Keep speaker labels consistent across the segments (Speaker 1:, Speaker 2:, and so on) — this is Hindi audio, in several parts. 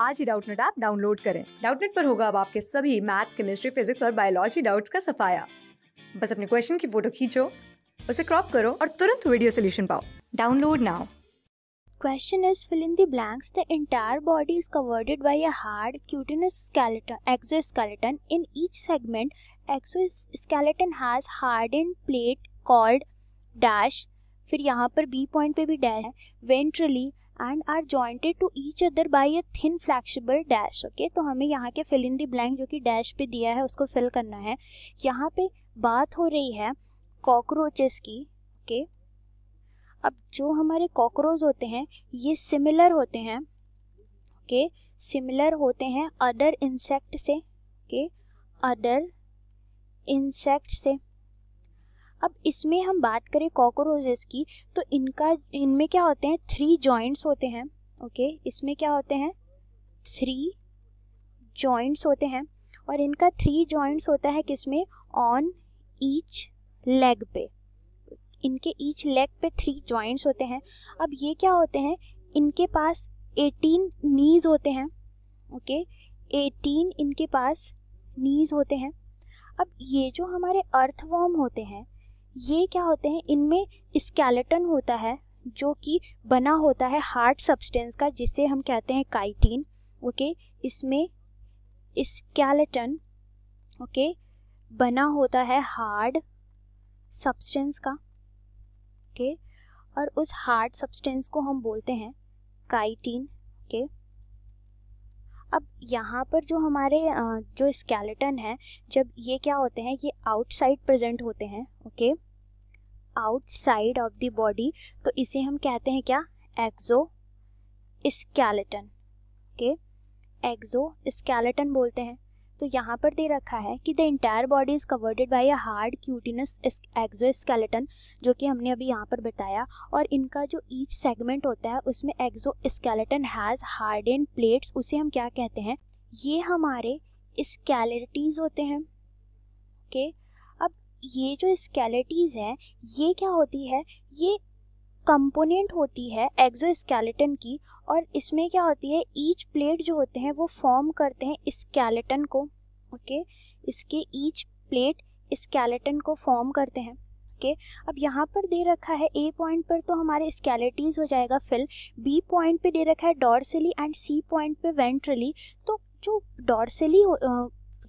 Speaker 1: आज ही डाउटनेट ऐप डाउनलोड करें डाउटनेट पर होगा अब आपके सभी मैथ्स केमिस्ट्री फिजिक्स और बायोलॉजी डाउट्स का सफाया बस अपने क्वेश्चन की फोटो खींचो उसे क्रॉप करो और तुरंत वीडियो सोल्यूशन पाओ download now Question is fill in the blanks. The entire body is covered by a hard cutinous skeleton, exoskeleton. In each segment, exoskeleton has hardened plate called dash. फिर यहाँ पर बी पॉइंट पे भी डैश है ventrally and are jointed to each other by a thin flexible dash okay तो हमें यहाँ के फिल इन दी ब्लैंक जो कि डैश पे दिया है उसको फिल करना है यहाँ पे बात हो रही है कॉकरोचेस की ओके okay? अब जो हमारे कॉकरोच होते हैं ये सिमिलर होते हैं ओके okay? सिमिलर होते हैं अदर इंसेक्ट से ओके okay? अदर इंसेक्ट से अब इसमें हम बात करें कॉकरोचेस की तो इनका इनमें क्या होते हैं थ्री जॉइंट्स होते हैं ओके इसमें क्या होते हैं थ्री जॉइंट्स होते हैं और इनका थ्री जॉइंट्स होता है किसमें ऑन ईच लेग पे इनके ईच लेग पे थ्री जॉइंट्स होते हैं अब ये क्या होते हैं इनके पास एटीन नीज होते हैं ओके एटीन इनके पास नीज होते हैं अब ये जो हमारे अर्थवॉर्म होते हैं ये क्या होते हैं इनमें स्केलेटन होता है जो कि बना होता है हार्ड सब्सटेंस का जिसे हम कहते हैं काइटीन ओके इसमें स्केलेटन ओके बना होता है हार्ड सब्सटेंस का ओके और उस हार्ड सब्सटेंस को हम बोलते हैं काइटीन ओके अब यहाँ पर जो हमारे जो स्केलेटन है जब ये क्या होते हैं ये आउटसाइड प्रेजेंट होते हैं okay okay? Outside of the body तो इसे हम कहते हैं क्या exoskeleton okay exoskeleton बोलते हैं तो यहाँ पर दे रखा है कि the entire body is covered by a hard chitinous exoskeleton जो कि हमने अभी यहाँ पर बताया और इनका जो ईच सेगमेंट होता है उसमें exoskeleton has hard and plates उसे हम क्या कहते हैं ये हमारे स्केलेटीज होते हैं ओके ये जो स्केलेटीज हैं ये क्या होती है ये कंपोनेंट होती है एक्जोस्केलेटन की और इसमें क्या होती है ईच प्लेट जो होते हैं वो फॉर्म करते हैं स्केलेटन को ओके okay? इसके ईच प्लेट स्केलेटन को फॉर्म करते हैं ओके okay? अब यहाँ पर दे रखा है ए पॉइंट पर तो हमारे स्केलेटीज हो जाएगा फिल बी पॉइंट पे दे रखा है डॉर्सली एंड सी पॉइंट पे वेंट्रली तो जो डॉर्सली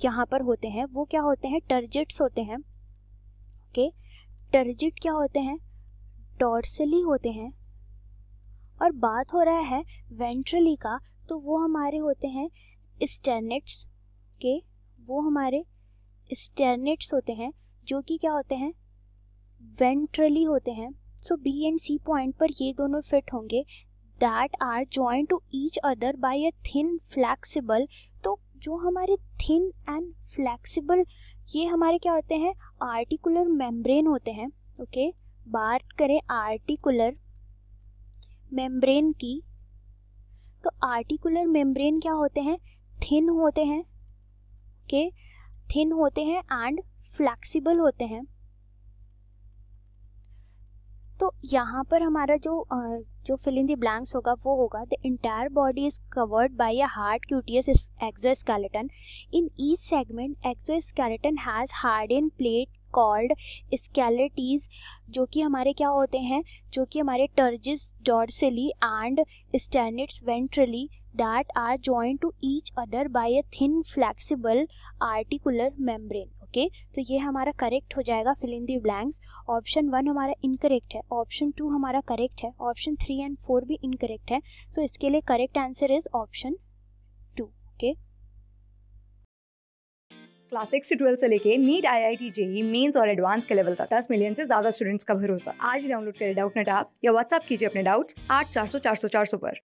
Speaker 1: यहाँ पर होते हैं वो क्या होते हैं टर्जिट्स होते हैं के टर्जिट क्या होते हैं डोर्सली होते हैं और बात हो रहा है वेंट्रली का तो वो हमारे होते हैं स्टेनेट्स के वो हमारे स्टेनेट्स होते हैं जो कि क्या होते हैं वेंट्रली होते हैं so B and C point पर ये दोनों फिट होंगे that are join to each other by a thin flexible तो जो हमारे थिन एंड फ्लैक्सिबल ये हमारे क्या होते हैं आर्टिकुलर मेम्ब्रेन होते हैं ओके बात करें आर्टिकुलर मेम्ब्रेन की तो आर्टिकुलर मेम्ब्रेन क्या होते हैं थिन होते हैं ओके थिन होते हैं एंड फ्लैक्सीबल होते हैं यहाँ पर हमारा जो जो फिल इन ब्लैंक्स होगा वो होगा the entire body is covered by a hard chitinous exoskeleton in each segment exoskeleton has hard in plate called sclerites जो कि हमारे क्या होते हैं जो कि हमारे tergites dorsally and sternites ventrally that are joined to each other by a thin flexible articular membrane okay तो ये हमारा करेक्ट हो जाएगा fill in the blanks option one हमारा इनकरेक्ट है ऑप्शन टू हमारा करेक्ट है ऑप्शन थ्री एंड फोर भी इनकरेक्ट है सो so इसके लिए correct answer is option two okay class six twelfth twelve से लेके NEET I I T JEE mains और एडवांस के लेवल तक दस मिलियन से ज्यादा स्टूडेंट्स का भरोसा आज डाउनलोड करें डाउट नेट आप या व्हाट्सअप कीजिए अपने डाउट्स आठ चार सौ चार सौ चार सौ पर